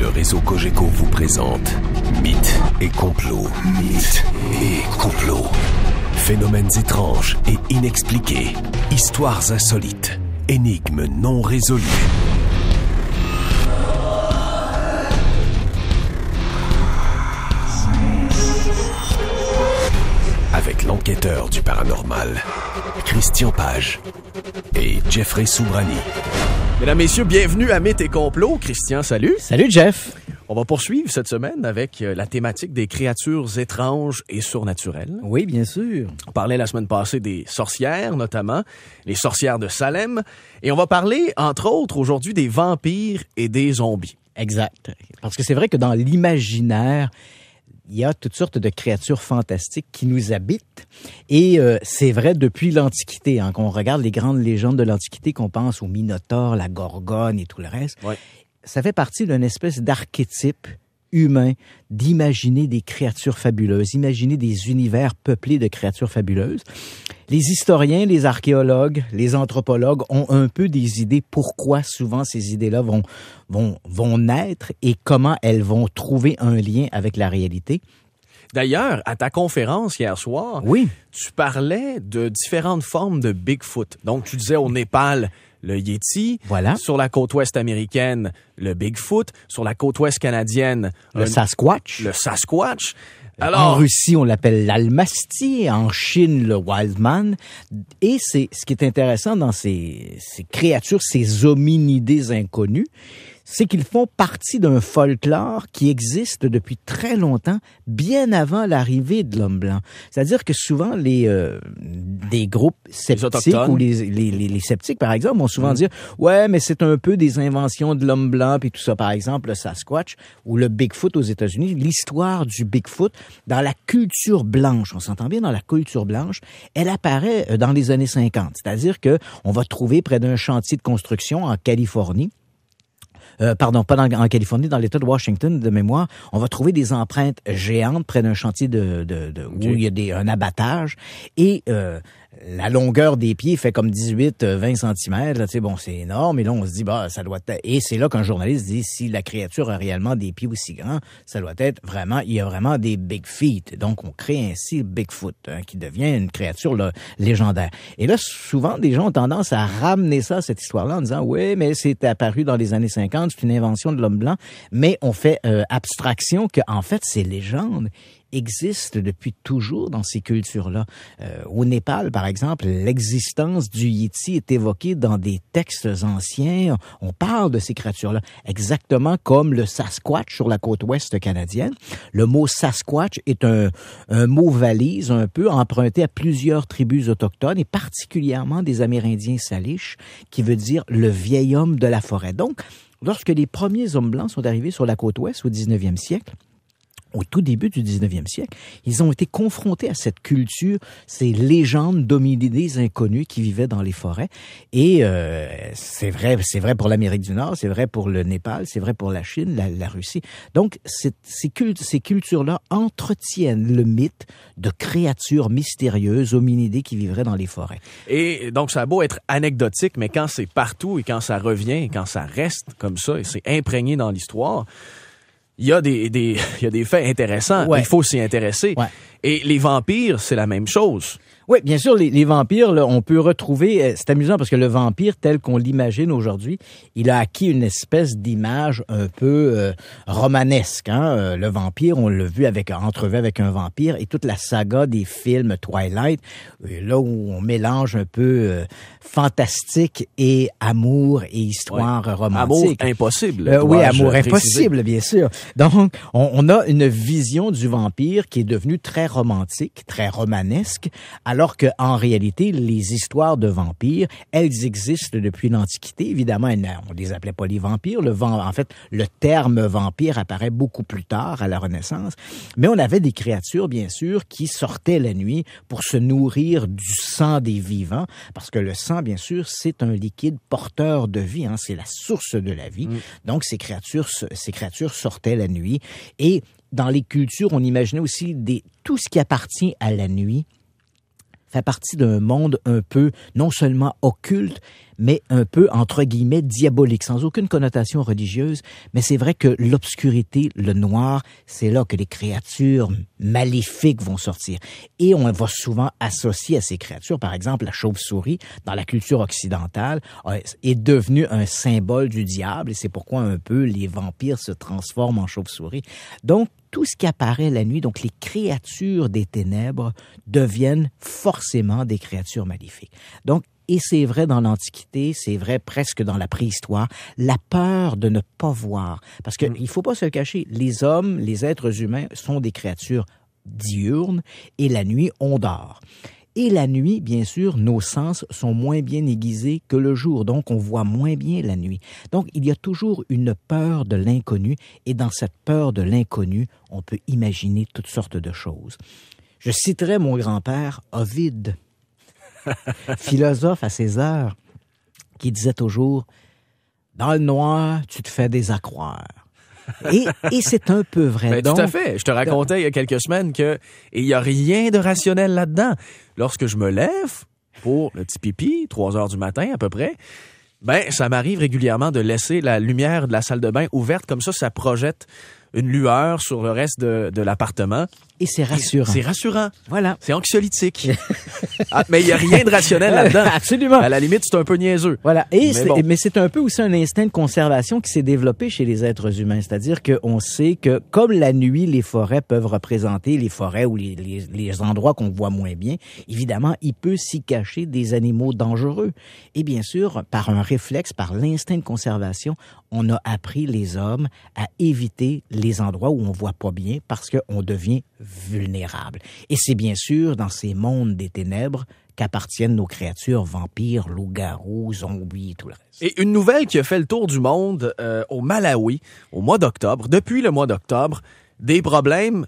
Le réseau Cogeco vous présente mythes et complots, mythes et complots. Phénomènes étranges et inexpliqués, histoires insolites, énigmes non résolues. Avec l'enquêteur du paranormal, Christian Page et Jeffrey Soubrani. Mesdames, Messieurs, bienvenue à Mythes et Complots. Christian, salut. Salut, Jeff. On va poursuivre cette semaine avec euh, la thématique des créatures étranges et surnaturelles. Oui, bien sûr. On parlait la semaine passée des sorcières, notamment, les sorcières de Salem. Et on va parler, entre autres, aujourd'hui des vampires et des zombies. Exact. Parce que c'est vrai que dans l'imaginaire, il y a toutes sortes de créatures fantastiques qui nous habitent. Et euh, c'est vrai depuis l'Antiquité, hein, Quand on regarde les grandes légendes de l'Antiquité, qu'on pense aux Minotaures, la Gorgone et tout le reste. Ça fait partie d'une espèce d'archétype humain d'imaginer des créatures fabuleuses, imaginer des univers peuplés de créatures fabuleuses. Les historiens, les archéologues, les anthropologues ont un peu des idées pourquoi souvent ces idées-là vont, vont, vont naître et comment elles vont trouver un lien avec la réalité. D'ailleurs, à ta conférence hier soir, oui. tu parlais de différentes formes de Bigfoot. Donc, tu disais au Népal, le Yeti. Voilà. Sur la côte ouest américaine, le Bigfoot. Sur la côte ouest canadienne, le Sasquatch. Le Sasquatch. Alors, en Russie, on l'appelle l'almastie en Chine, le wildman. Et c'est ce qui est intéressant dans ces, ces créatures, ces hominidés inconnus, c'est qu'ils font partie d'un folklore qui existe depuis très longtemps, bien avant l'arrivée de l'homme blanc. C'est-à-dire que souvent, les euh, des groupes sceptiques ou les, sceptiques, par exemple, vont souvent mm. dire « Ouais, mais c'est un peu des inventions de l'homme blanc, puis tout ça. » Par exemple, le Sasquatch ou le Bigfoot aux États-Unis, l'histoire du Bigfoot dans la culture blanche, on s'entend bien, dans la culture blanche, elle apparaît euh, dans les années 50. C'est-à-dire que on va trouver près d'un chantier de construction en Californie euh, pardon, pas en Californie, dans l'État de Washington, de mémoire, on va trouver des empreintes géantes près d'un chantier de, de, où il y a des, un abattage. Et euh, la longueur des pieds fait comme 18, 20 cm. bon, c'est énorme. Et là, on se dit, bah, ça doit être... Et c'est là qu'un journaliste dit, si la créature a réellement des pieds aussi grands, ça doit être vraiment... Il y a vraiment des big feet. Donc, on crée ainsi Bigfoot, hein, qui devient une créature légendaire. Et là, souvent, des gens ont tendance à ramener ça, cette histoire-là, en disant, oui, mais c'est apparu dans les années 50, c'est une invention de l'homme blanc. Mais on fait euh, abstraction abstraction qu'en fait, c'est légende existe depuis toujours dans ces cultures-là. Euh, au Népal, par exemple, l'existence du yeti est évoquée dans des textes anciens. On parle de ces créatures-là, exactement comme le Sasquatch sur la côte ouest canadienne. Le mot Sasquatch est un, un mot valise un peu emprunté à plusieurs tribus autochtones et particulièrement des Amérindiens Salish, qui veut dire le vieil homme de la forêt. Donc, lorsque les premiers hommes blancs sont arrivés sur la côte ouest au 19e siècle, au tout début du 19e siècle, ils ont été confrontés à cette culture, ces légendes d'hominidés inconnus qui vivaient dans les forêts. Et euh, c'est vrai, c'est vrai pour l'Amérique du Nord, c'est vrai pour le Népal, c'est vrai pour la Chine, la, Russie. Donc ces, ces cultures-là entretiennent le mythe de créatures mystérieuses, hominidées qui vivraient dans les forêts. Et donc ça a beau être anecdotique, mais quand c'est partout et quand ça revient et quand ça reste comme ça et c'est imprégné dans l'histoire, il y a des, il y a des faits intéressants. Il faut s'y intéresser. Et les vampires, c'est la même chose. Oui, bien sûr, les, vampires, là, on peut retrouver, euh, c'est amusant parce que le vampire tel qu'on l'imagine aujourd'hui, il a acquis une espèce d'image un peu euh, romanesque. Hein? Euh, le vampire, on l'a vu avec entrevu avec un vampire et toute la saga des films Twilight, là où on mélange un peu fantastique et amour et histoire romantique. Amour impossible. oui, amour impossible, bien sûr. Donc, on, a une vision du vampire qui est devenue très romantique, très romanesque. Alors qu'en réalité, les histoires de vampires, elles existent depuis l'Antiquité. Évidemment, on on les appelait pas les vampires. Le vent, en fait, le terme vampire apparaît beaucoup plus tard à la Renaissance. Mais on avait des créatures, bien sûr, qui sortaient la nuit pour se nourrir du sang des vivants, parce que le sang, bien sûr, c'est un liquide porteur de vie. Hein. c'est la source de la vie. Mm. Donc, ces créatures, ces créatures sortaient la nuit. Et dans les cultures, on imaginait aussi des, tout ce qui appartient à la nuit fait partie d'un monde un peu non seulement occulte, mais un peu, entre guillemets, diabolique, sans aucune connotation religieuse. Mais c'est vrai que l'obscurité, le noir, c'est là que les créatures maléfiques vont sortir. Et on va souvent associer à ces créatures, par exemple, la chauve-souris, dans la culture occidentale, est devenue un symbole du diable, et c'est pourquoi un peu les vampires se transforment en chauve-souris. Donc, tout ce qui apparaît la nuit, donc les créatures des ténèbres, deviennent forcément des créatures maléfiques. Donc, et c'est vrai dans l'Antiquité, c'est vrai presque dans la préhistoire, la peur de ne pas voir. Parce qu'il mm. il faut pas se cacher, les hommes, les êtres humains sont des créatures diurnes et la nuit, on dort. Et la nuit, bien sûr, nos sens sont moins bien aiguisés que le jour, donc on voit moins bien la nuit. Donc il y a toujours une peur de l'inconnu, et dans cette peur de l'inconnu, on peut imaginer toutes sortes de choses. Je citerai mon grand-père, Ovid, philosophe à ses heures, qui disait toujours, Dans le noir, tu te fais des désaccroire. Et, c'est un peu vrai. Ben, tout à fait. Je te racontais il y a quelques semaines que il y a rien de rationnel là-dedans. Lorsque je me lève pour le petit pipi, 3 heures du matin à peu près, ben ça m'arrive régulièrement de laisser la lumière de la salle de bain ouverte comme ça, ça projette une lueur sur le reste de, de l'appartement. Et c'est rassurant. C'est rassurant. Voilà. C'est anxiolytique. Ah, mais il n'y a rien de rationnel là-dedans. Absolument. À la limite, c'est un peu niaiseux. Voilà. Et mais, c'est un peu aussi un instinct de conservation qui s'est développé chez les êtres humains. C'est-à-dire qu'on sait que comme la nuit, les forêts peuvent représenter les forêts ou les, les, les endroits qu'on voit moins bien, évidemment, il peut s'y cacher des animaux dangereux. Et bien sûr, par un réflexe, par l'instinct de conservation, on a appris les hommes à éviter les endroits où on voit pas bien parce qu'on devient vulnérable. Et c'est bien sûr dans ces mondes des ténèbres qu'appartiennent nos créatures vampires, loups-garous, zombies, tout le reste. Et une nouvelle qui a fait le tour du monde euh, au Malawi au mois d'octobre, depuis le mois d'octobre, des problèmes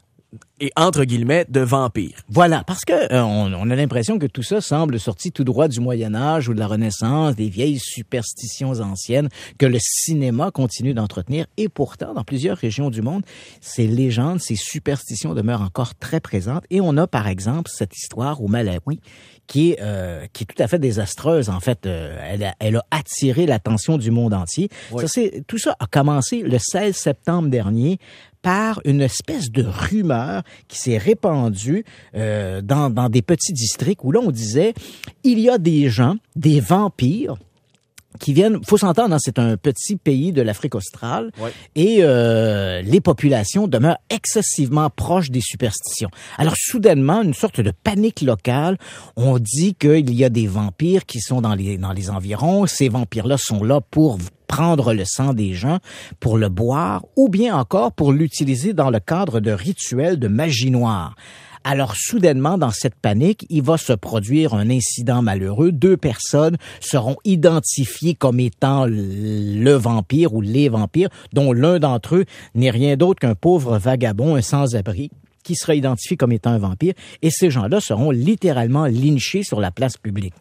et entre guillemets de vampires. Voilà, parce que euh, on, a l'impression que tout ça semble sorti tout droit du Moyen Âge ou de la Renaissance, des vieilles superstitions anciennes que le cinéma continue d'entretenir et pourtant dans plusieurs régions du monde, ces légendes, ces superstitions demeurent encore très présentes et on a par exemple cette histoire au Malawi qui est, euh, qui est tout à fait désastreuse en fait, euh, elle, a, attiré l'attention du monde entier. tout ça a commencé le 16 septembre dernier par une espèce de rumeur qui s'est répandue euh, dans, dans des petits districts où l'on disait il y a des gens, des vampires, qui viennent, faut s'entendre, hein, c'est un petit pays de l'Afrique australe et euh, les populations demeurent excessivement proches des superstitions. Alors soudainement, une sorte de panique locale. On dit qu'il y a des vampires qui sont dans les dans les environs. Ces vampires-là sont là pour prendre le sang des gens pour le boire ou bien encore pour l'utiliser dans le cadre de rituels de magie noire. Alors soudainement, dans cette panique, il va se produire un incident malheureux. Deux personnes seront identifiées comme étant le vampire ou les vampires, dont l'un d'entre eux n'est rien d'autre qu'un pauvre vagabond, un sans-abri qui sera identifié comme étant un vampire, et ces gens-là seront littéralement lynchés sur la place publique.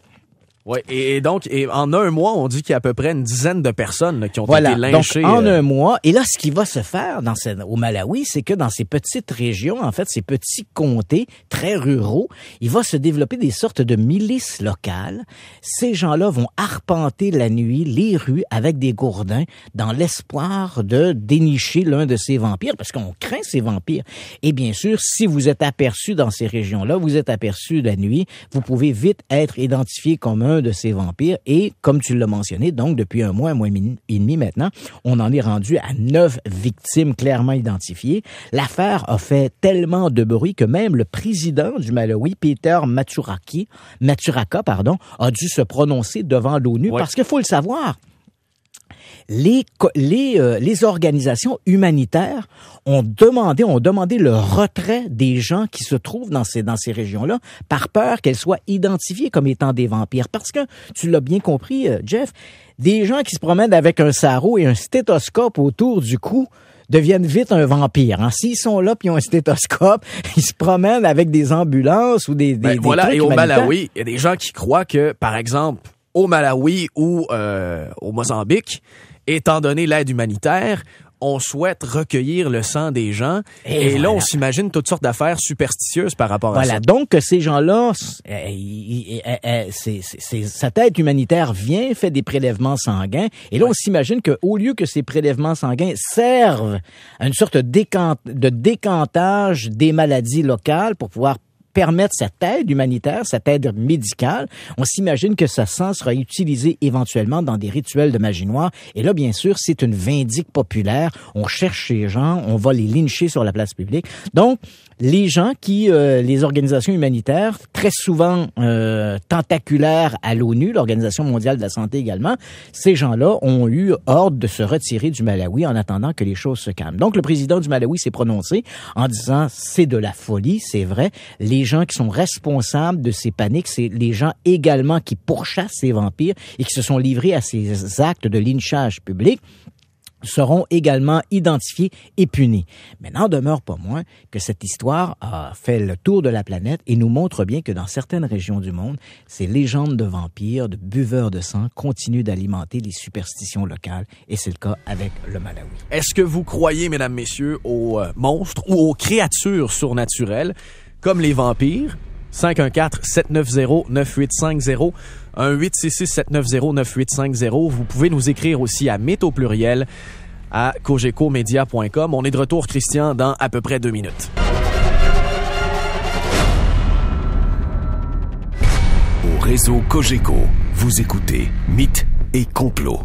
Ouais, et, donc, en un mois, on dit qu'il y a à peu près une dizaine de personnes qui ont été lynchées. Donc, en euh, un mois. Et là, ce qui va se faire dans au Malawi, c'est que dans ces petites régions, en fait, ces petits comtés très ruraux, il va se développer des sortes de milices locales. Ces gens-là vont arpenter la nuit les rues avec des gourdins dans l'espoir de dénicher l'un de ces vampires, parce qu'on craint ces vampires. Et bien sûr, si vous êtes aperçu dans ces régions-là, vous êtes aperçu la nuit, vous pouvez vite être identifié comme un de ces vampires. Et comme tu l'as mentionné, donc depuis un mois, un mois et demi maintenant, on en est rendu à neuf victimes clairement identifiées. L'affaire a fait tellement de bruit que même le président du Malawi, Peter Maturaki, Maturaka, pardon, a dû se prononcer devant l'ONU parce qu'il faut le savoir. Euh, les, organisations humanitaires ont demandé, ont demandé le retrait des gens qui se trouvent dans ces, dans ces régions-là par peur qu'elles soient identifiées comme étant des vampires. Parce que, tu l'as bien compris, euh, Jeff, des gens qui se promènent avec un sarrau et un stéthoscope autour du cou, deviennent vite un vampire. Hein. S'ils sont là puis ont un stéthoscope, ils se promènent avec des ambulances ou des, ben, voilà et au Malawi, il y a des gens qui croient que par exemple au Malawi ou euh, au Mozambique, étant donné l'aide humanitaire, on souhaite recueillir le sang des gens. Et, là, on s'imagine toutes sortes d'affaires superstitieuses par rapport à ça. Voilà, donc ces gens-là, euh, euh, euh, cette aide humanitaire vient, fait des prélèvements sanguins, et là, on s'imagine qu'au lieu que ces prélèvements sanguins servent à une sorte de décantage des maladies locales pour pouvoir permettre cette aide humanitaire, cette aide médicale. On s'imagine que ce sang sera utilisé éventuellement dans des rituels de magie noire. Et là, bien sûr, c'est une vindique populaire. On cherche ces gens, on va les lyncher sur la place publique. Donc, les gens qui, euh, les organisations humanitaires, très souvent euh, tentaculaires à l'ONU, l'Organisation mondiale de la santé également, ces gens-là ont eu ordre de se retirer du Malawi en attendant que les choses se calment. Donc, le président du Malawi s'est prononcé en disant, c'est de la folie, c'est vrai. Les les gens qui sont responsables de ces paniques, c'est les gens également qui pourchassent ces vampires et qui se sont livrés à ces actes de lynchage public seront également identifiés et punis. Mais n'en demeure pas moins que cette histoire a fait le tour de la planète et nous montre bien que dans certaines régions du monde, ces légendes de vampires, de buveurs de sang continuent d'alimenter les superstitions locales et c'est le cas avec le Malawi. Est-ce que vous croyez, mesdames, messieurs, aux euh, monstres ou aux créatures surnaturelles? comme les vampires. 514-790-9850. 1-866-790-9850. Vous pouvez nous écrire aussi à mythe au pluriel à cogecomedia.com. On est de retour, Christian, dans à peu près deux minutes. Au réseau Cogeco, vous écoutez Mythe et Complot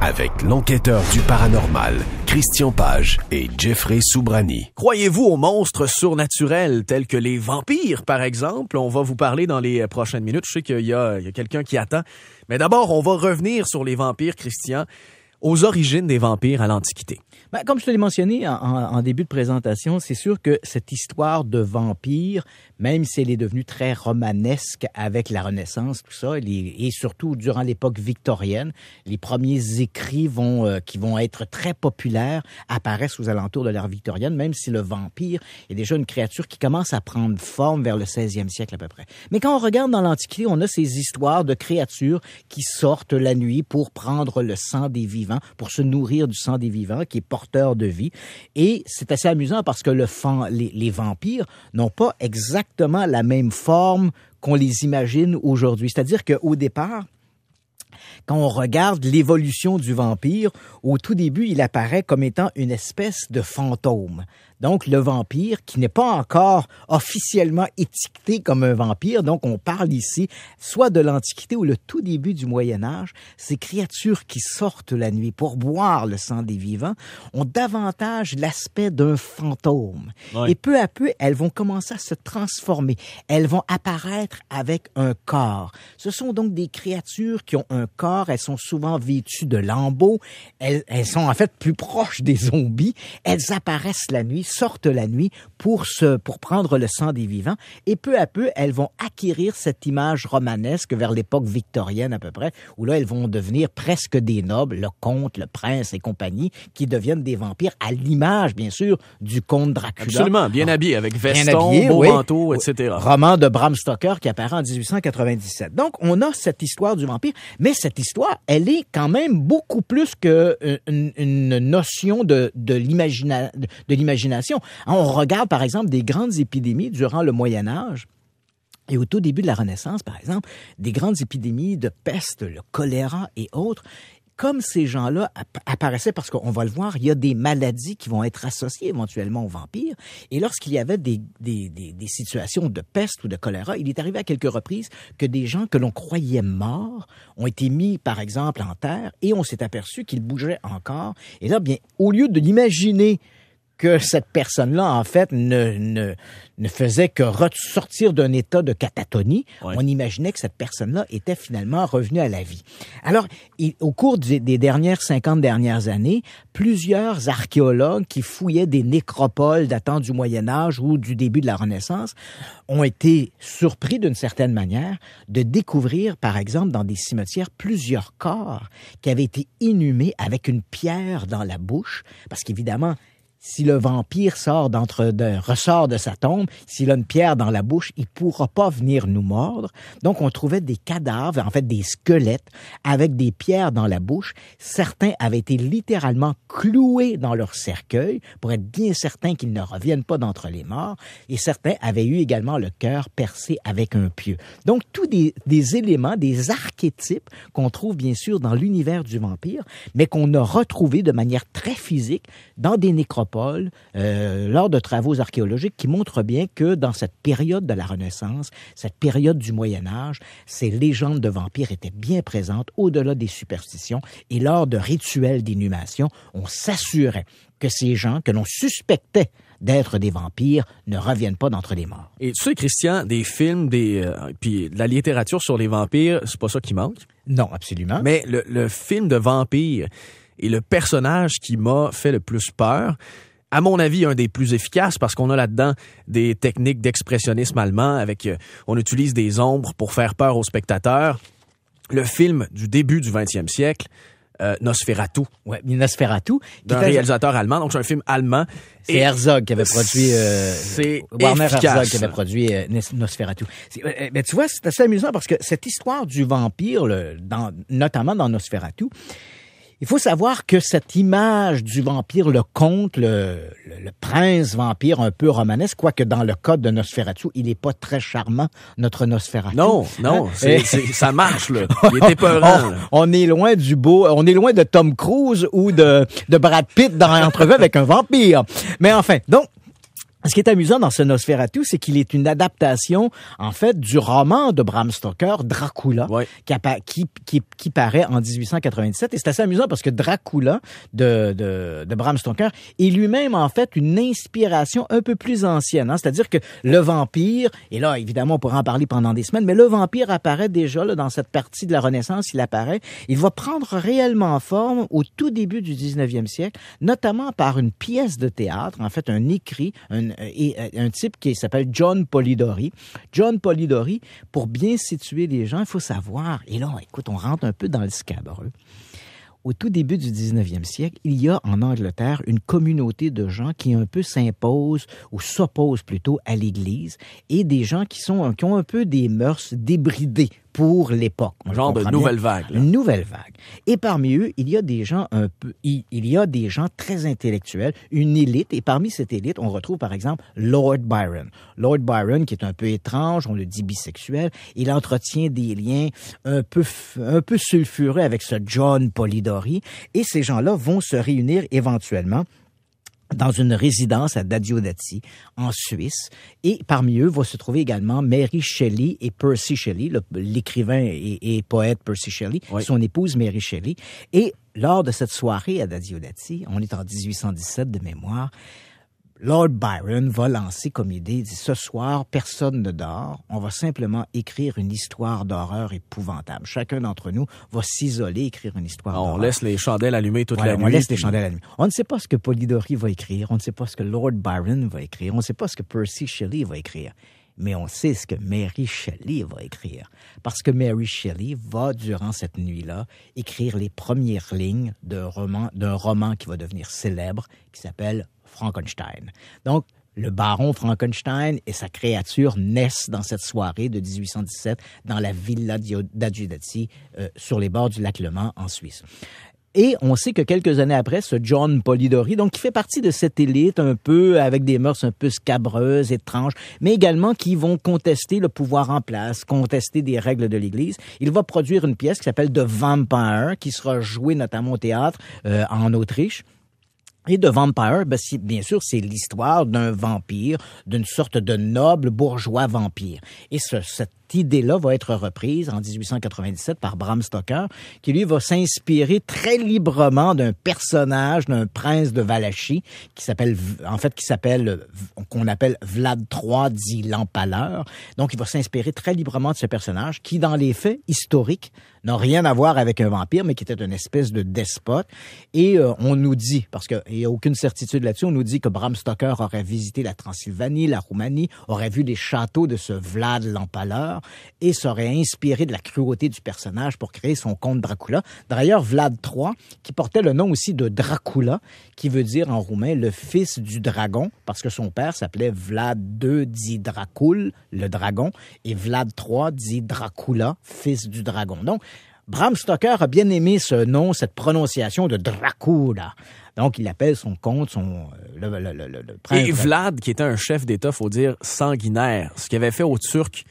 avec l'enquêteur du paranormal, Christian Page et Jeffrey Soubrani. Croyez-vous aux monstres surnaturels tels que les vampires, par exemple? On va vous parler dans les euh, prochaines minutes. Je sais qu'il y a, quelqu'un qui attend. Mais d'abord, on va revenir sur les vampires, Christian aux origines des vampires à l'Antiquité. Ben, comme je te l'ai mentionné en, début de présentation, c'est sûr que cette histoire de vampire, même si elle est devenue très romanesque avec la Renaissance, tout ça, et surtout durant l'époque victorienne, les premiers écrits vont, euh, qui vont être très populaires apparaissent aux alentours de l'ère victorienne, même si le vampire est déjà une créature qui commence à prendre forme vers le 16e siècle à peu près. Mais quand on regarde dans l'Antiquité, on a ces histoires de créatures qui sortent la nuit pour prendre le sang des vivants pour se nourrir du sang des vivants, qui est porteur de vie. Et c'est assez amusant parce que les, les vampires n'ont pas exactement la même forme qu'on les imagine aujourd'hui. C'est-à-dire qu'au départ, quand on regarde l'évolution du vampire, au tout début, il apparaît comme étant une espèce de fantôme. Donc, le vampire qui n'est pas encore officiellement étiqueté comme un vampire, donc on parle ici soit de l'Antiquité ou le tout début du Moyen Âge, ces créatures qui sortent la nuit pour boire le sang des vivants ont davantage l'aspect d'un fantôme. Et peu à peu, elles vont commencer à se transformer. Elles vont apparaître avec un corps. Ce sont donc des créatures qui ont un corps, elles sont souvent vêtues de lambeaux, elles, sont en fait plus proches des zombies, elles apparaissent la nuit, sortent la nuit pour se, pour prendre le sang des vivants et peu à peu, elles vont acquérir cette image romanesque vers l'époque victorienne à peu près, où là, elles vont devenir presque des nobles, le comte, le prince et compagnie, qui deviennent des vampires à l'image, bien sûr, du comte Dracula. Absolument, bien ah. habillé, avec veston, beau manteau, etc. Roman de Bram Stoker qui apparaît en 1897. Donc, on a cette histoire du vampire, mais cette histoire, elle est quand même beaucoup plus qu'une euh, une notion de, de l'imagination. On regarde, par exemple, des grandes épidémies durant le Moyen Âge. Et au tout début de la Renaissance, par exemple, des grandes épidémies de peste, le choléra et autres, comme ces gens-là apparaissaient, parce qu'on va le voir, il y a des maladies qui vont être associées éventuellement aux vampires, et lorsqu'il y avait des, des, des, situations de peste ou de choléra, il est arrivé à quelques reprises que des gens que l'on croyait morts ont été mis, par exemple, en terre, et on s'est aperçu qu'ils bougeaient encore. Et là, bien, au lieu de l'imaginer que cette personne-là, en fait, ne, ne, ne faisait que ressortir d'un état de catatonie. On imaginait que cette personne-là était finalement revenue à la vie. Alors, au cours des, des, dernières 50 dernières années, plusieurs archéologues qui fouillaient des nécropoles datant du Moyen Âge ou du début de la Renaissance ont été surpris d'une certaine manière de découvrir, par exemple, dans des cimetières, plusieurs corps qui avaient été inhumés avec une pierre dans la bouche, parce qu'évidemment, si le vampire sort d'entre de, ressort de sa tombe, s'il a une pierre dans la bouche, il pourra pas venir nous mordre. Donc on trouvait des cadavres, en fait des squelettes avec des pierres dans la bouche. Certains avaient été littéralement cloués dans leur cercueil pour être bien certains qu'ils ne reviennent pas d'entre les morts et certains avaient eu également le cœur percé avec un pieu. Donc tous des, éléments, des archétypes qu'on trouve bien sûr dans l'univers du vampire, mais qu'on a retrouvés de manière très physique dans des nécropoles euh, lors de travaux archéologiques qui montrent bien que dans cette période de la Renaissance, cette période du Moyen Âge, ces légendes de vampires étaient bien présentes au-delà des superstitions et lors de rituels d'inhumation, on s'assurait que ces gens que l'on suspectait d'être des vampires ne reviennent pas d'entre les morts. Et tu sais, Christian, des films, euh, puis de la littérature sur les vampires, c'est pas ça qui manque. Non, absolument. Mais le, le film de vampires... Et le personnage qui m'a fait le plus peur, à mon avis, un des plus efficaces parce qu'on a là-dedans des techniques d'expressionnisme allemand avec, euh, on utilise des ombres pour faire peur aux spectateurs. Le film du début du 20e siècle, euh, Nosferatu. Ouais, Nosferatu. D'un réalisateur allemand, donc c'est un film allemand. C'est Herzog qui avait produit. Euh, c'est Warner Herzog qui avait produit Nosferatu. Mais tu vois, c'est assez amusant parce que cette histoire du vampire, dans, notamment dans Nosferatu, il faut savoir que cette image du vampire, le comte, le, prince vampire un peu romanesque, quoique dans le code de Nosferatu, il n'est pas très charmant, notre Nosferatu. Non, non, hein? c'est, c'est, ça marche, là. Il était oh, On, est loin du beau, on est loin de Tom Cruise ou de, de Brad Pitt dans Entrevue avec un vampire. Mais enfin, donc, ce qui est amusant dans ce Nosferatu, c'est qu'il est une adaptation, en fait, du roman de Bram Stoker, Dracula, qui, paraît en 1897. Et c'est assez amusant parce que Dracula de, de, Bram Stoker est lui-même, en fait, une inspiration un peu plus ancienne. Hein. C'est-à-dire que le vampire, et là, évidemment, on pourra en parler pendant des semaines, mais le vampire apparaît déjà là, dans cette partie de la Renaissance, il apparaît. Il va prendre réellement forme au tout début du 19e siècle, notamment par une pièce de théâtre, en fait, un écrit, un euh, et euh, un type qui s'appelle John Polidori. John Polidori, pour bien situer les gens, il faut savoir, et là, écoute, on rentre un peu dans le scabreux. Au tout début du 19e siècle, il y a en Angleterre une communauté de gens qui un peu s'imposent ou s'opposent plutôt à l'Église et des gens qui, sont, ont un peu des mœurs débridées, pour l'époque. Genre de nouvelle vague. Une nouvelle vague. Et parmi eux, il y a des gens un peu, il, y a des gens très intellectuels, une élite. Et parmi cette élite, on retrouve par exemple Lord Byron. Lord Byron, qui est un peu étrange, on le dit bisexuel, il entretient des liens un peu, un peu sulfureux avec ce John Polidori. Et ces gens-là vont se réunir éventuellement dans une résidence à Dadiodati, en Suisse. Et parmi eux, vont se trouver également Mary Shelley et Percy Shelley, l'écrivain et, poète Percy Shelley, son épouse Mary Shelley. Et lors de cette soirée à Dadiodati, on est en 1817 de mémoire, Lord Byron va lancer comme idée, dit ce soir, personne ne dort, on va simplement écrire une histoire d'horreur épouvantable. Chacun d'entre nous va s'isoler, écrire une histoire d'horreur. On laisse les chandelles allumées toute la on nuit. On laisse les chandelles allumées. On ne sait pas ce que Polidori va écrire, on ne sait pas ce que Lord Byron va écrire, on ne sait pas ce que Percy Shelley va écrire mais on sait ce que Mary Shelley va écrire. Parce que Mary Shelley va, durant cette nuit-là, écrire les premières lignes d'un roman qui va devenir célèbre, qui s'appelle Frankenstein. Donc, le baron Frankenstein et sa créature naissent dans cette soirée de 1817 dans la villa d'Adjudati euh, sur les bords du lac Leman en Suisse. Et on sait que quelques années après, ce John Polidori, donc qui fait partie de cette élite un peu avec des mœurs un peu scabreuses, étranges, mais également qui vont contester le pouvoir en place, contester des règles de l'Église, il va produire une pièce qui s'appelle The Vampire, qui sera jouée notamment au théâtre euh, en Autriche. Et de Vampire, ben, bien sûr, c'est l'histoire d'un vampire, d'une sorte de noble bourgeois vampire. Et cette idée-là va être reprise en 1897 par Bram Stoker, qui lui va s'inspirer très librement d'un personnage d'un prince de Valachie qui s'appelle, en fait, qui s'appelle, qu'on appelle Vlad III dit l'Empaleur. Donc, il va s'inspirer très librement de ce personnage qui, dans les faits historiques, n'a rien à voir avec un vampire, mais qui était une espèce de despote. Et euh, on nous dit, parce qu'il n'y a aucune certitude là-dessus, on nous dit que Bram Stoker aurait visité la Transylvanie, la Roumanie, aurait vu les châteaux de ce Vlad l'Empaleur et serait inspiré de la cruauté du personnage pour créer son conte Dracula. D'ailleurs, Vlad III, qui portait le nom aussi de Dracula, qui veut dire en roumain le fils du dragon, parce que son père s'appelait Vlad II dit Dracul, le dragon, et Vlad III dit Dracula, fils du dragon. Donc, Bram Stoker a bien aimé ce nom, cette prononciation de Dracula. Donc, il appelle son compte son euh, le, prince. Et Vlad, qui était un chef d'État, faut dire, sanguinaire, ce qu'il avait fait aux Turcs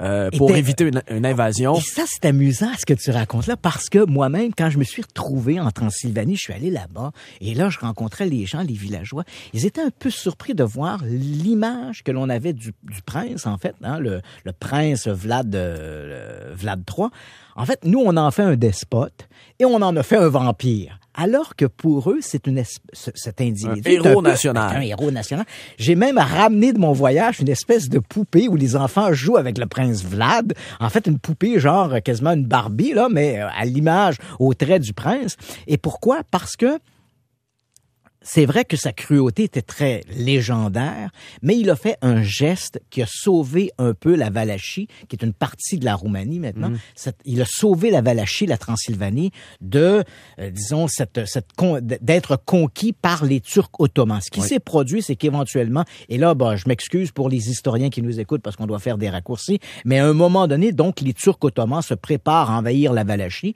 euh, pour ben, éviter une, invasion. Et ça, c'est amusant ce que tu racontes là, parce que moi-même, quand je me suis retrouvé en Transylvanie, je suis allé là-bas, et là, je rencontrais les gens, les villageois. Ils étaient un peu surpris de voir l'image que l'on avait du, prince, en fait, hein, le, prince Vlad, euh, Vlad III. En fait, nous, on en fait un despote, et on en a fait un vampire alors que pour eux, c'est une cet individu. héros national. national. J'ai même ramené de mon voyage une espèce de poupée où les enfants jouent avec le prince Vlad. En fait, une poupée genre quasiment une Barbie, là, mais euh, à l'image, au trait du prince. Et pourquoi? Parce que c'est vrai que sa cruauté était très légendaire, mais il a fait un geste qui a sauvé un peu la Valachie, qui est une partie de la Roumanie maintenant. Mm. il a sauvé la Valachie, la Transylvanie, de, euh, disons, d'être conquis par les Turcs ottomans. Ce qui s'est produit, c'est qu'éventuellement, et là, bah, je m'excuse pour les historiens qui nous écoutent parce qu'on doit faire des raccourcis, mais à un moment donné, donc, les Turcs ottomans se préparent à envahir la Valachie.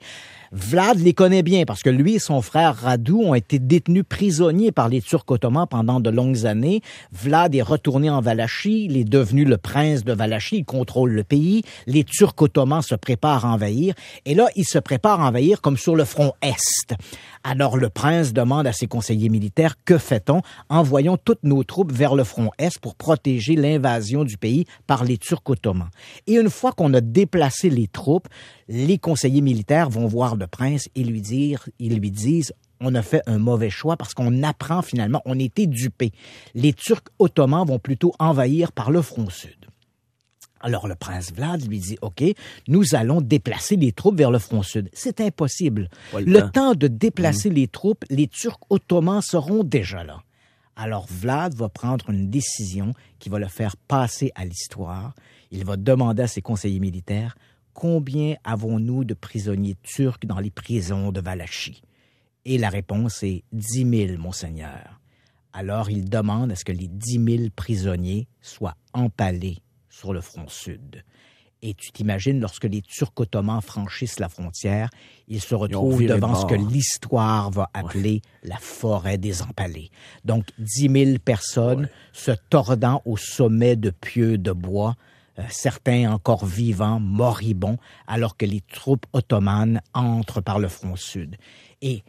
Vlad les connaît bien parce que lui et son frère Radu ont été détenus prisonniers par les Turcs ottomans pendant de longues années. Vlad est retourné en Valachie, il est devenu le prince de Valachie, il contrôle le pays. Les Turcs ottomans se préparent à envahir et là, ils se préparent à envahir comme sur le front Est. Alors le prince demande à ses conseillers militaires, que fait-on Envoyons toutes nos troupes vers le front Est pour protéger l'invasion du pays par les Turcs ottomans. Et une fois qu'on a déplacé les troupes, les conseillers militaires vont voir prince et lui dire, ils lui disent on a fait un mauvais choix parce qu'on apprend finalement, on était dupé. Les Turcs ottomans vont plutôt envahir par le front sud. Alors le prince Vlad lui dit, OK, nous allons déplacer les troupes vers le front sud. C'est impossible. le temps. de déplacer mmh. les troupes, les Turcs ottomans seront déjà là. Alors Vlad va prendre une décision qui va le faire passer à l'histoire. Il va demander à ses conseillers militaires, combien avons-nous de prisonniers turcs dans les prisons de Valachie? Et la réponse est Dix mille, monseigneur. Alors il demande à ce que les dix mille prisonniers soient empalés sur le front sud. Et tu t'imagines, lorsque les Turcs ottomans franchissent la frontière, ils se retrouvent devant ce que l'histoire va appeler la forêt des empalés. Donc, dix mille personnes se tordant au sommet de pieux de bois euh, certains encore vivants, moribonds, alors que les troupes ottomanes entrent par le front sud. Et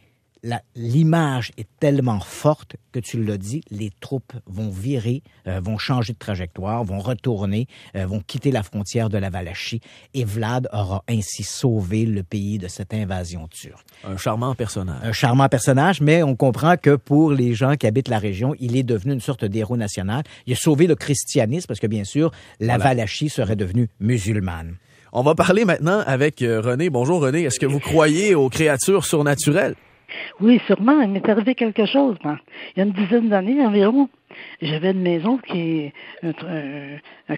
l'image est tellement forte que tu l'as dit, les troupes vont virer, euh, vont changer de trajectoire, vont retourner, euh, vont quitter la frontière de la Valachie et Vlad aura ainsi sauvé le pays de cette invasion turque. Un charmant personnage. Un charmant personnage, mais on comprend que pour les gens qui habitent la région, il est devenu une sorte d'héros national. Il a sauvé le christianisme parce que bien sûr, la Valachie serait devenue musulmane. On va parler maintenant avec euh, René. Bonjour René, est-ce que vous croyez aux créatures surnaturelles? Oui, sûrement, il m'est arrivé quelque chose. il y a une dizaine d'années environ, j'avais une maison qui est un,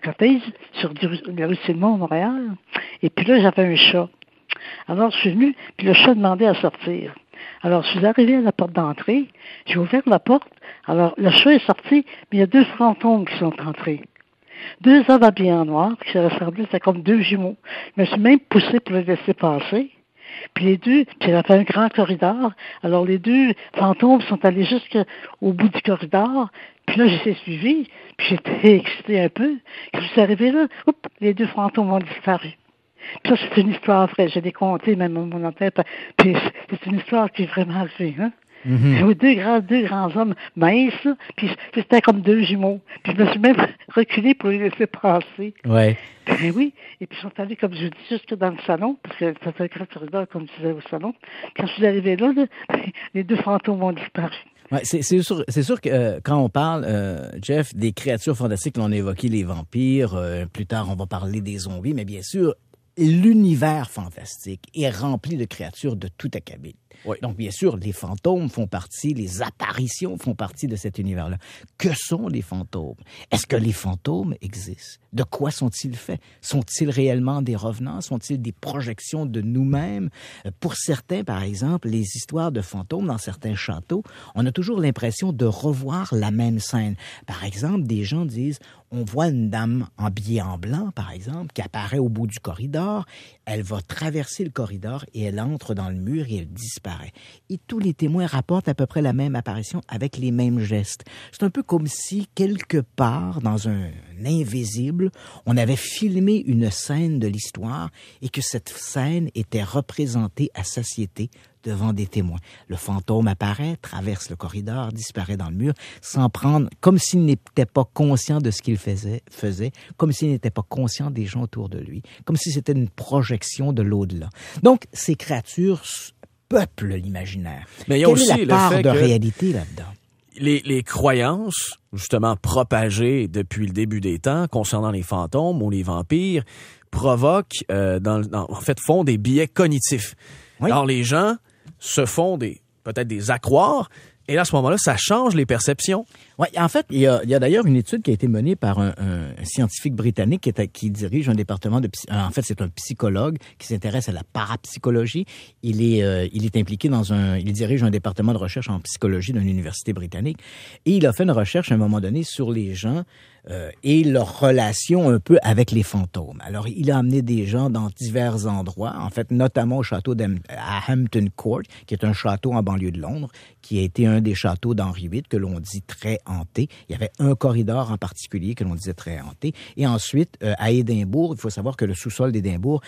sur le la rue Simon, Montréal. Et puis là, j'avais un chat. Alors, je suis venue, puis le chat demandait à sortir. Alors, je suis arrivée à la porte d'entrée, j'ai ouvert la porte. Alors, le chat est sorti, mais il y a deux fantômes qui sont entrés. Deux hommes habillés en noir qui se ressemblaient, c'était comme deux jumeaux. Je me suis même poussé pour les laisser passer. Puis les deux, puis elle fait un grand corridor. Alors les deux fantômes sont allés jusqu'au bout du corridor. Puis là, je suivi, Puis j'étais excité un peu. Quand je suis arrivée là, oups, les deux fantômes ont disparu. Puis ça, c'est une histoire vraie. Je l'ai compté même dans mon tête. Puis c'est une histoire qui est vraiment arrivée. Hein? Mm Deux grands, deux hommes minces, puis c'était comme deux jumeaux. Puis je me suis même reculé pour les laisser passer. Ouais. Ben oui. Et puis ils sont allés, comme je dis, juste dans le salon, parce que ça un grand corridor, comme je disais, au salon. Quand je suis arrivé là, les deux fantômes ont disparu. Ouais, c'est sûr, sûr, que euh, quand on parle, euh, Jeff, des créatures fantastiques, on a évoqué les vampires, euh, plus tard on va parler des zombies, mais bien sûr, l'univers fantastique est rempli de créatures de tout acabit. Oui. Donc, bien sûr, les fantômes font partie, les apparitions font partie de cet univers-là. Que sont les fantômes? Est-ce que les fantômes existent? De quoi sont-ils faits? Sont-ils réellement des revenants? Sont-ils des projections de nous-mêmes? Euh, pour certains, par exemple, les histoires de fantômes dans certains châteaux, on a toujours l'impression de revoir la même scène. Par exemple, des gens disent, on voit une dame en billet en blanc, par exemple, qui apparaît au bout du corridor. Elle va traverser le corridor et elle entre dans le mur et elle disparaît et tous les témoins rapportent à peu près la même apparition avec les mêmes gestes. C'est un peu comme si, quelque part, dans un invisible, on avait filmé une scène de l'histoire et que cette scène était représentée à satiété devant des témoins. Le fantôme apparaît, traverse le corridor, disparaît dans le mur, s'en prendre, comme s'il n'était pas conscient de ce qu'il faisait, faisait, comme s'il n'était pas conscient des gens autour de lui, comme si c'était une projection de l'au-delà. Donc, ces créatures peuple l'imaginaire. Mais il y a aussi la part de réalité là-dedans. Les, croyances, justement propagées depuis le début des temps concernant les fantômes ou les vampires, provoquent, euh, en fait, font des biais cognitifs. Alors les gens se font des peut-être des accroires, et à ce moment-là, ça change les perceptions. Oui, en fait, il y a, a d'ailleurs une étude qui a été menée par un, un scientifique britannique qui, qui, dirige un département de... Euh, en fait, c'est un psychologue qui s'intéresse à la parapsychologie. Il est, euh, il est impliqué dans un... Il dirige un département de recherche en psychologie d'une université britannique. Et il a fait une recherche à un moment donné sur les gens euh, et leur relation un peu avec les fantômes. Alors, il a amené des gens dans divers endroits, en fait, notamment au château à Hampton Court, qui est un château en banlieue de Londres, qui a été un des châteaux d'Henri VIII que l'on dit très hanté. Il y avait un corridor en particulier que l'on disait très hanté. Et ensuite, euh, à Édimbourg, il faut savoir que le sous-sol d'Édimbourg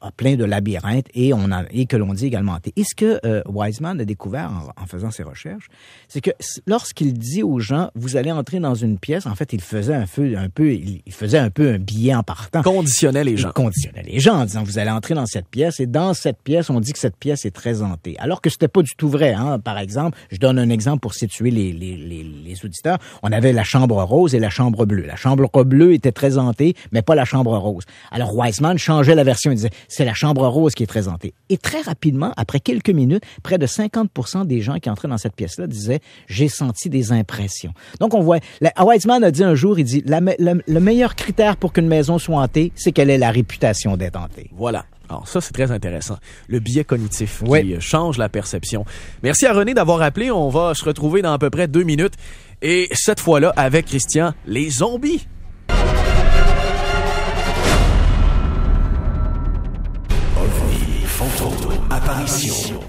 a plein de labyrinthes et, on a, et que l'on dit également hanté. Et ce que euh, Wiseman a découvert en, faisant ses recherches, c'est que lorsqu'il dit aux gens, vous allez entrer dans une pièce, en fait, il faisait un peu, un peu, il faisait un peu un billet en partant. Conditionnait les gens. Il conditionnait les gens en disant, vous allez entrer dans cette pièce et dans cette pièce, on dit que cette pièce est très hantée. Alors que c'était pas du tout vrai, hein. Par exemple, je donne un exemple pour situer les, les, les, les auditeurs on avait la Chambre rose et la Chambre bleue. La Chambre bleue était très hantée, mais pas la Chambre rose. Alors Weizmann changeait la version, il disait c'est la Chambre rose qui est très hantée. Et très rapidement, après quelques minutes, près de 50 des gens qui entraient dans cette pièce-là disaient j'ai senti des impressions. Donc on voit, la, ah, a dit un jour, il dit le meilleur critère pour qu'une maison soit hantée, c'est qu'elle ait la réputation d'être hantée. Voilà. Alors ça, c'est très intéressant. Le biais cognitif qui euh, change la perception. Merci à René d'avoir appelé. On va se retrouver dans à peu près deux minutes. Et cette fois-là, avec Christian, les zombies. apparitions,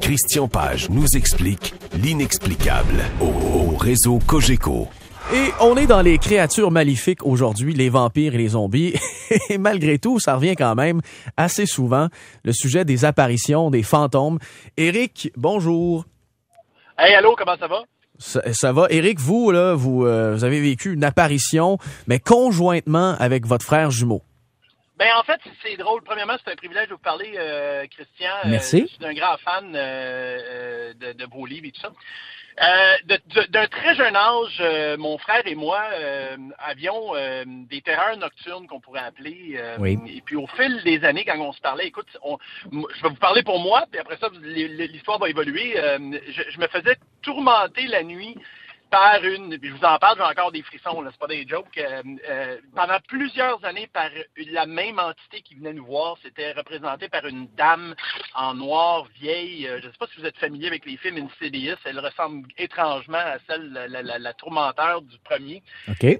Christian Page nous explique l'inexplicable au, réseau Cogeco. Et on est dans les créatures maléfiques aujourd'hui, les vampires et les zombies. Et malgré tout, ça revient quand même assez souvent, le sujet des apparitions, des fantômes. Eric, bonjour. Hey, allô, comment ça va? Ça, ça, va. Éric, vous, là, euh, vous avez vécu une apparition, mais conjointement avec votre frère jumeau. Ben, en fait, c'est drôle. Premièrement, c'est un privilège de vous parler, euh, Christian. Euh, Merci. je suis un grand fan euh, de, de, vos livres et tout ça. D'un très jeune âge, mon frère et moi avions des terreurs nocturnes qu'on pourrait appeler. Oui. Et puis au fil des années, quand on se parlait, écoute, je vais vous parler pour moi, puis après ça, l'histoire va évoluer. je, me faisais tourmenter la nuit par une, je vous en parle, j'ai encore des frissons, là, c'est pas des jokes, euh, euh, pendant plusieurs années par la même entité qui venait nous voir, c'était représenté par une dame en noir, vieille, Je euh, je sais pas si vous êtes familier avec les films Insidious, elle ressemble étrangement à celle, la, la, la, tourmenteur du premier.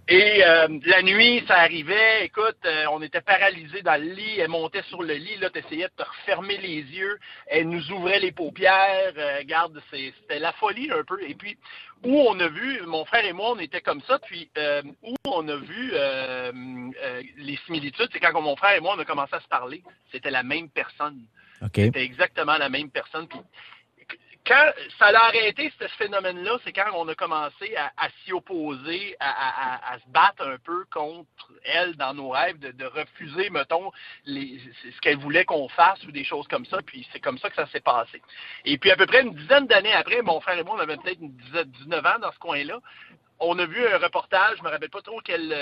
Et la nuit, ça arrivait, écoute, on était paralysés dans le lit, elle montait sur le lit, là, t'essayais de te refermer les yeux, elle nous ouvrait les paupières, garde, c'était la folie un peu, et puis où on a vu, mon frère et moi, on était comme ça, puis euh, où on a vu euh, euh, les similitudes, c'est quand mon frère et moi, on a commencé à se parler. C'était la même personne. C'était exactement la même personne. Puis quand ça l'a arrêté, ce phénomène-là, c'est quand on a commencé à, s'y opposer, à, se battre un peu contre elle dans nos rêves, de, refuser, mettons, ce qu'elle voulait qu'on fasse ou des choses comme ça. Puis c'est comme ça que ça s'est passé. Et puis à peu près une dizaine d'années après, mon frère et moi, on avait peut-être 19 ans dans ce coin-là, on a vu un reportage, je me rappelle pas trop quel. Euh,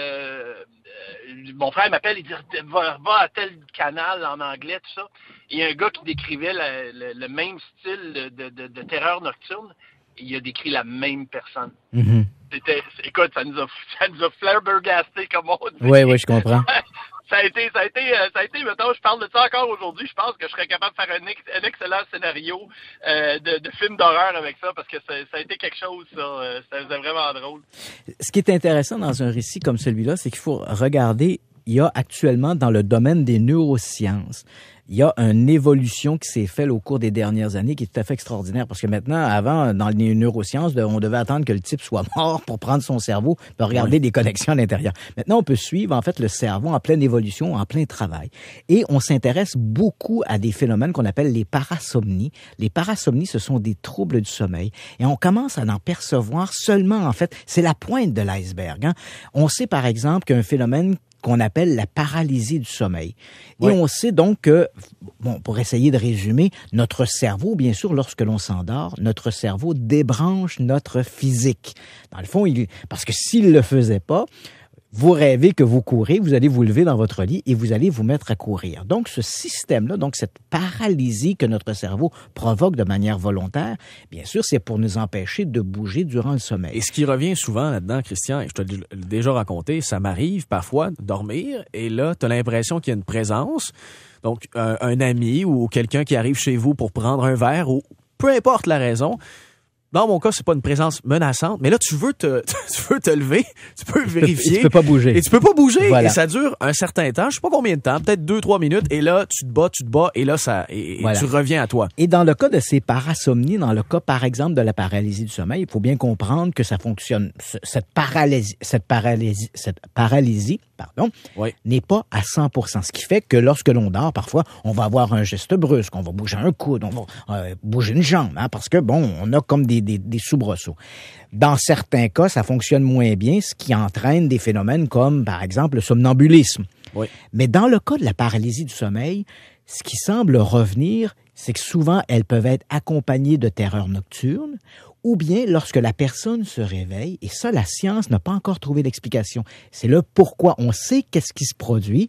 euh, mon frère m'appelle, il dit va, à tel canal en anglais, tout ça. il y a un gars qui décrivait le, même style de, terreur nocturne. il a décrit la même personne. Mhm. C'était, écoute, ça nous a, ça comme on dit. Oui, oui, je comprends. ça a été, ça a été, euh, ça a été, mettons, je parle de ça encore aujourd'hui, je pense que je serais capable de faire un, excellent scénario euh, de, film d'horreur avec ça, parce que ça, a été quelque chose, ça, euh, ça faisait vraiment drôle. Ce qui est intéressant dans un récit comme celui-là, c'est qu'il faut regarder, il y a actuellement dans le domaine des neurosciences il y a une évolution qui s'est faite au cours des dernières années qui est tout à fait extraordinaire. Parce que maintenant, avant, dans les neurosciences, on devait attendre que le type soit mort pour prendre son cerveau, pour regarder des connexions à l'intérieur. Maintenant, on peut suivre, en fait, le cerveau en pleine évolution, en plein travail. Et on s'intéresse beaucoup à des phénomènes qu'on appelle les parasomnies. Les parasomnies, ce sont des troubles du sommeil. Et on commence à en percevoir seulement, en fait, c'est la pointe de l'iceberg. Hein. On sait, par exemple, qu'un phénomène qu'on appelle la paralysie du sommeil. Et on sait donc que, bon, pour essayer de résumer, notre cerveau, bien sûr, lorsque l'on s'endort, notre cerveau débranche notre physique. Dans le fond, parce que s'il le faisait pas, vous rêvez que vous courez, vous allez vous lever dans votre lit et vous allez vous mettre à courir. Donc ce système-là, donc cette paralysie que notre cerveau provoque de manière volontaire, bien sûr, c'est pour nous empêcher de bouger durant le sommeil. Et ce qui revient souvent là-dedans, Christian, je te l'ai déjà raconté, ça m'arrive parfois de dormir et là, tu as l'impression qu'il y a une présence. Donc un ami ou quelqu'un qui arrive chez vous pour prendre un verre ou peu importe la raison, dans mon cas, c'est pas une présence menaçante, mais là, tu veux te, tu veux te lever, tu peux vérifier. Et tu peux pas bouger. Et tu peux pas bouger. Et ça dure un certain temps, je sais pas combien de temps, peut-être deux, trois minutes, et là, tu te bats, tu te bats, et là, ça, tu reviens à toi. Et dans le cas de ces parasomnies, dans le cas, par exemple, de la paralysie du sommeil, il faut bien comprendre que ça fonctionne. Cette paralysie, cette paralysie, cette paralysie pardon, n'est pas à 100 Ce qui fait que lorsque l'on dort, parfois, on va avoir un geste brusque, on va bouger un coude, on va euh, bouger une jambe, hein, parce que, bon, on a comme des, des, soubresauts. Dans certains cas, ça fonctionne moins bien, ce qui entraîne des phénomènes comme, par exemple, le somnambulisme. Mais dans le cas de la paralysie du sommeil, ce qui semble revenir, c'est que souvent elles peuvent être accompagnées de terreurs nocturnes ou bien lorsque la personne se réveille, et ça, la science n'a pas encore trouvé d'explication. C'est le pourquoi. On sait qu'est-ce qui se produit.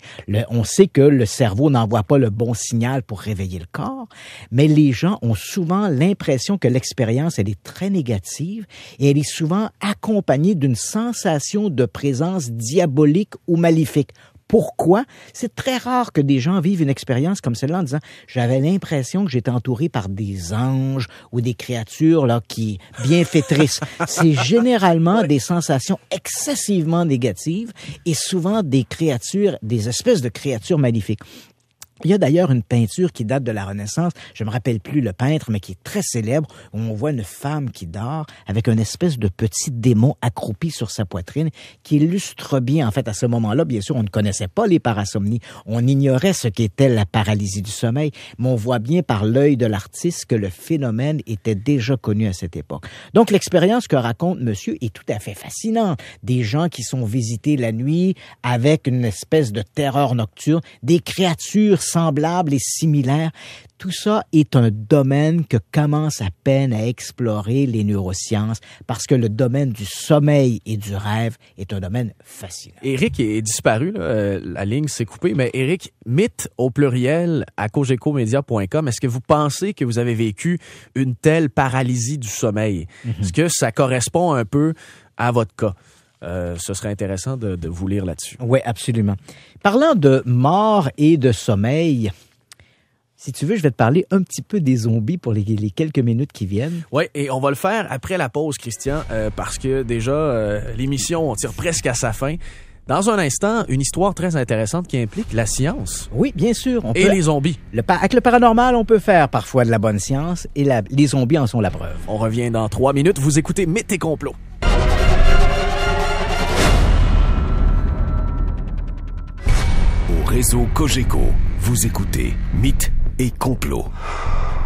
on sait que le cerveau n'envoie pas le bon signal pour réveiller le corps, mais les gens ont souvent l'impression que l'expérience, elle est très négative et elle est souvent accompagnée d'une sensation de présence diabolique ou maléfique pourquoi. C'est très rare que des gens vivent une expérience comme celle-là en disant j'avais l'impression que j'étais entouré par des anges ou des créatures là qui bien C'est généralement des sensations excessivement négatives et souvent des créatures, des espèces de créatures maléfiques. Il y a d'ailleurs une peinture qui date de la Renaissance, je me rappelle plus le peintre, mais qui est très célèbre, où on voit une femme qui dort avec une espèce de petit démon accroupi sur sa poitrine, qui illustre bien, en fait, à ce moment-là, bien sûr, on ne connaissait pas les parasomnies, on ignorait ce qu'était la paralysie du sommeil, mais on voit bien par l'œil de l'artiste que le phénomène était déjà connu à cette époque. Donc l'expérience que raconte monsieur est tout à fait fascinante. Des gens qui sont visités la nuit avec une espèce de terreur nocturne, des créatures semblables et similaires. Tout ça est un domaine que commencent à peine à explorer les neurosciences parce que le domaine du sommeil et du rêve est un domaine fascinant. Eric est disparu, euh, la ligne s'est coupée, mais Eric, mythe au pluriel à cogecomedia.com, est-ce que vous pensez que vous avez vécu une telle paralysie du sommeil? Mhm. Est-ce que ça correspond un peu à votre cas? Euh, ce serait intéressant de, vous lire là-dessus. Oui, absolument. Parlant de mort et de sommeil, si tu veux, je vais te parler un petit peu des zombies pour les, les quelques minutes qui viennent. Oui, et on va le faire après la pause, Christian, euh, parce que déjà, euh, l'émission, on tire presque à sa fin. Dans un instant, une histoire très intéressante qui implique la science. Oui, bien sûr. et les zombies. Le, avec le paranormal, on peut faire parfois de la bonne science et les zombies en sont la preuve. On revient dans trois minutes. Vous écoutez mettez Complot. réseau Cogeco, vous écoutez Mythes et Complot.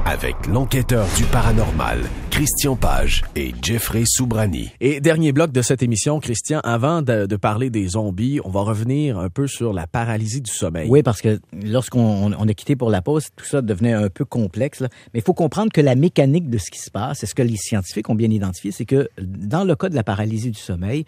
Avec l'enquêteur du paranormal, Christian Page et Jeffrey Soubrani. Et dernier bloc de cette émission, Christian, avant de, parler des zombies, on va revenir un peu sur la paralysie du sommeil. Oui, parce que lorsqu'on on a quitté pour la pause, tout ça devenait un peu complexe. Mais il faut comprendre que la mécanique de ce qui se passe, c'est ce que les scientifiques ont bien identifié, c'est que dans le cas de la paralysie du sommeil,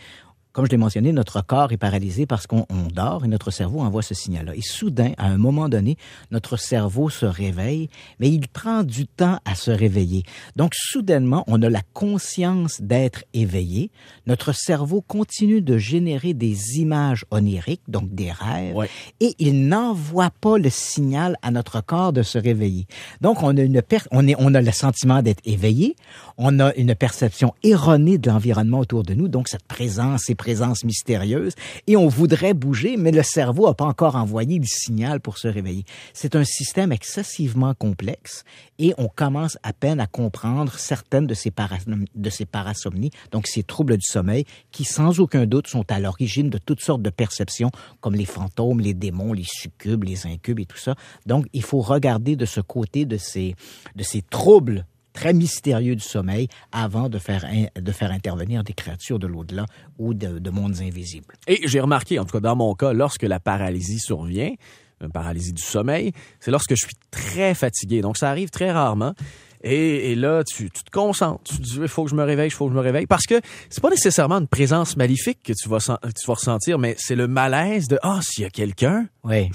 comme je l'ai mentionné, notre corps est paralysé parce qu'on dort et notre cerveau envoie ce signal-là. Et soudain, à un moment donné, notre cerveau se réveille, mais il prend du temps à se réveiller. Donc, soudainement, on a la conscience d'être éveillé. Notre cerveau continue de générer des images oniriques, donc des rêves, et il n'envoie pas le signal à notre corps de se réveiller. Donc, on a, une on est, on a le sentiment d'être éveillé, on a une perception erronée de l'environnement autour de nous, donc cette présence, est présence mystérieuse et on voudrait bouger, mais le cerveau n'a pas encore envoyé le signal pour se réveiller. C'est un système excessivement complexe et on commence à peine à comprendre certaines de ces, de ces parasomnies, donc ces troubles du sommeil qui, sans aucun doute, sont à l'origine de toutes sortes de perceptions comme les fantômes, les démons, les succubes, les incubes et tout ça. Donc, il faut regarder de ce côté de ces, de ces troubles très mystérieux du sommeil avant de faire, intervenir des créatures de l'au-delà ou de, mondes invisibles. Et j'ai remarqué, en tout cas dans mon cas, lorsque la paralysie survient, une paralysie du sommeil, c'est lorsque je suis très fatigué. Donc ça arrive très rarement. Et, et là, tu, tu, te concentres. Tu dis, il faut que je me réveille, il faut que je me réveille. Parce que c'est pas nécessairement une présence maléfique que tu vas, tu vas ressentir, mais c'est le malaise de, ah, s'il y a quelqu'un, oui.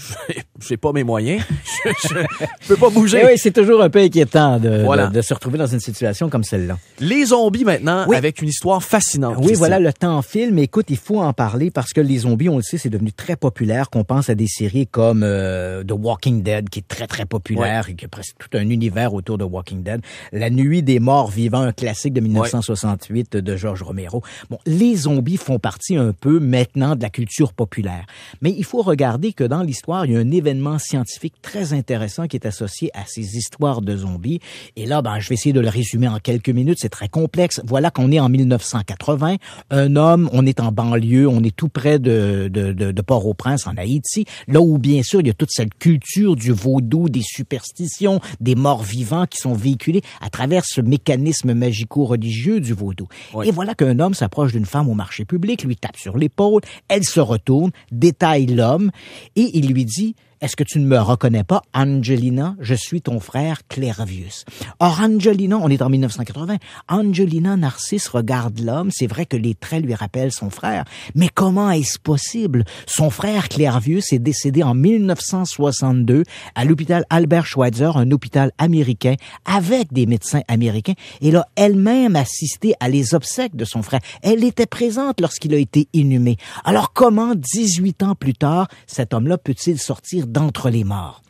j'ai pas mes moyens, je, ne peux pas bouger. Oui, c'est toujours un peu inquiétant de, de, se retrouver dans une situation comme celle-là. Les zombies maintenant, avec une histoire fascinante. Oui, voilà, le temps file, écoute, il faut en parler parce que les zombies, on le sait, c'est devenu très populaire, qu'on pense à des séries comme euh, The Walking Dead, qui est très, très populaire, et qui a presque tout un univers autour de Walking Dead. La nuit des morts vivants, un classique de 1968 de George Romero. Bon, les zombies font partie un peu maintenant de la culture populaire. Mais il faut regarder que dans l'histoire, il y a un événement scientifique très intéressant qui est associé à ces histoires de zombies. Et là, ben, je vais essayer de le résumer en quelques minutes. C'est très complexe. Voilà qu'on est en 1980. Un homme, on est en banlieue, on est tout près de, de, de Port-au-Prince, en Haïti, là où, bien sûr, il y a toute cette culture du vaudou, des superstitions, des morts vivants qui sont vécus à travers ce mécanisme magico-religieux du vaudou. Et voilà qu'un homme s'approche d'une femme au marché public, lui tape sur l'épaule, elle se retourne, détaille l'homme et il lui dit est-ce que tu ne me reconnais pas, Angelina? Je suis ton frère Clairvius. » Or, Angelina, on est en 1980, Angelina Narcisse regarde l'homme. C'est vrai que les traits lui rappellent son frère. Mais comment est-ce possible? Son frère Clairvius, est décédé en 1962 à l'hôpital Albert Schweitzer, un hôpital américain, avec des médecins américains. Et là, elle-même assisté à les obsèques de son frère. Elle était présente lorsqu'il a été inhumé. Alors comment, 18 ans plus tard, cet homme-là peut-il sortir d'entre les morts.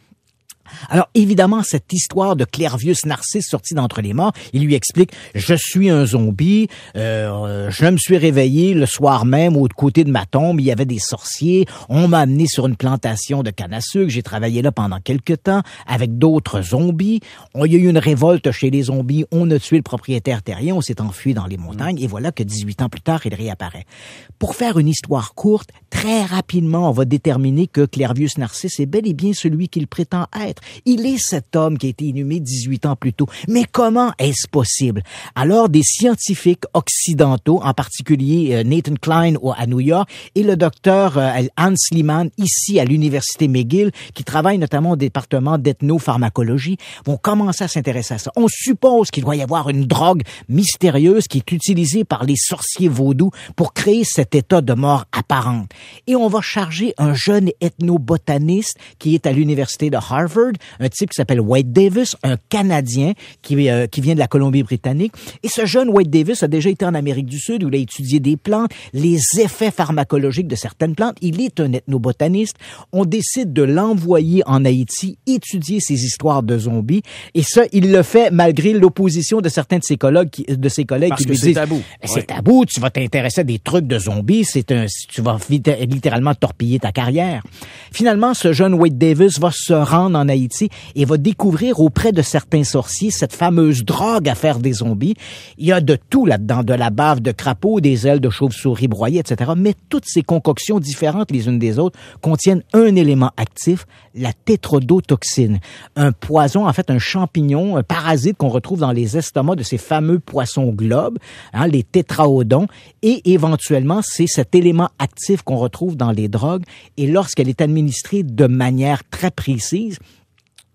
Alors évidemment, cette histoire de Clairvius Narcisse sorti d'entre les morts, il lui explique « Je suis un zombie, euh, je me suis réveillé le soir même au côté de ma tombe, il y avait des sorciers, on m'a amené sur une plantation de canne à sucre, j'ai travaillé là pendant quelques temps avec d'autres zombies, on, il y a eu une révolte chez les zombies, on a tué le propriétaire terrien, on s'est enfui dans les montagnes, et voilà que 18 ans plus tard, il réapparaît. » Pour faire une histoire courte, très rapidement, on va déterminer que Clairvius Narcisse est bel et bien celui qu'il prétend être. Il est cet homme qui a été inhumé 18 ans plus tôt. Mais comment est-ce possible? Alors, des scientifiques occidentaux, en particulier euh, Nathan Klein à New York, et le docteur euh, Hans Liemann, ici à l'Université McGill, qui travaille notamment au département d'ethnopharmacologie, vont commencer à s'intéresser à ça. On suppose qu'il doit y avoir une drogue mystérieuse qui est utilisée par les sorciers vaudous pour créer cet état de mort apparente. Et on va charger un jeune ethnobotaniste qui est à l'Université de Harvard un type qui s'appelle White Davis, un Canadien euh, qui, vient de la Colombie-Britannique. Et ce jeune White Davis a déjà été en Amérique du Sud où il a étudié des plantes, les effets pharmacologiques de certaines plantes. Il est un ethnobotaniste. On décide de l'envoyer en Haïti étudier ces histoires de zombies. Et ça, il le fait malgré l'opposition de certains de ses collègues qui, de ses collègues qui lui disent tabou. Eh, c'est tabou, tu vas t'intéresser à des trucs de zombies, c'est un tu vas littéralement torpiller ta carrière. Finalement, ce jeune Wade Davis va se rendre en Haïti et va découvrir auprès de certains sorciers cette fameuse drogue à faire des zombies. Il y a de tout là-dedans, de la bave de crapaud, des ailes de chauve-souris broyées, etc. Mais toutes ces concoctions différentes les unes des autres contiennent un élément actif, la tétrodotoxine, un poison, en fait un champignon, un parasite qu'on retrouve dans les estomacs de ces fameux poissons globes, hein, les tétraodons, et éventuellement c'est cet élément actif qu'on retrouve dans les drogues, et lorsqu'elle est administrée de manière très précise,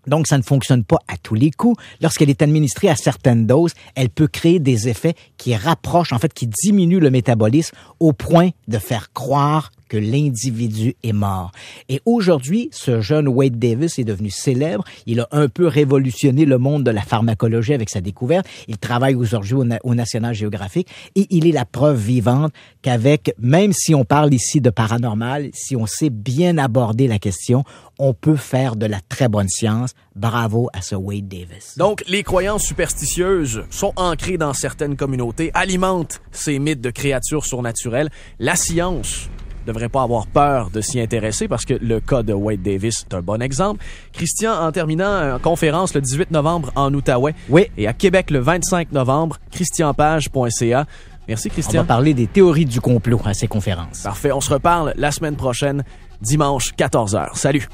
donc, ça ne fonctionne pas à tous les coups. Lorsqu'elle est administrée à certaines doses, elle peut créer des effets qui rapprochent, en fait, qui diminuent le métabolisme au point de faire croire l'individu est mort. Et aujourd'hui, ce jeune Wade Davis est devenu célèbre. Il a un peu révolutionné le monde de la pharmacologie avec sa découverte. Il travaille aux au, au, National Geographic et il est la preuve vivante qu'avec, même si on parle ici de paranormal, si on sait bien aborder la question, on peut faire de la très bonne science. Bravo à ce Wade Davis. Donc, les croyances superstitieuses sont ancrées dans certaines communautés, alimentent ces mythes de créatures surnaturelles. La science devrait pas avoir peur de s'y intéresser parce que le cas de Wade Davis est un bon exemple. Christian, en terminant euh, conférence le 18 novembre en Outaouais oui. et à Québec le 25 novembre, christianpage.ca. Merci Christian. On va parler des théories du complot à ces conférences. Parfait, on se reparle la semaine prochaine, dimanche 14h. Salut.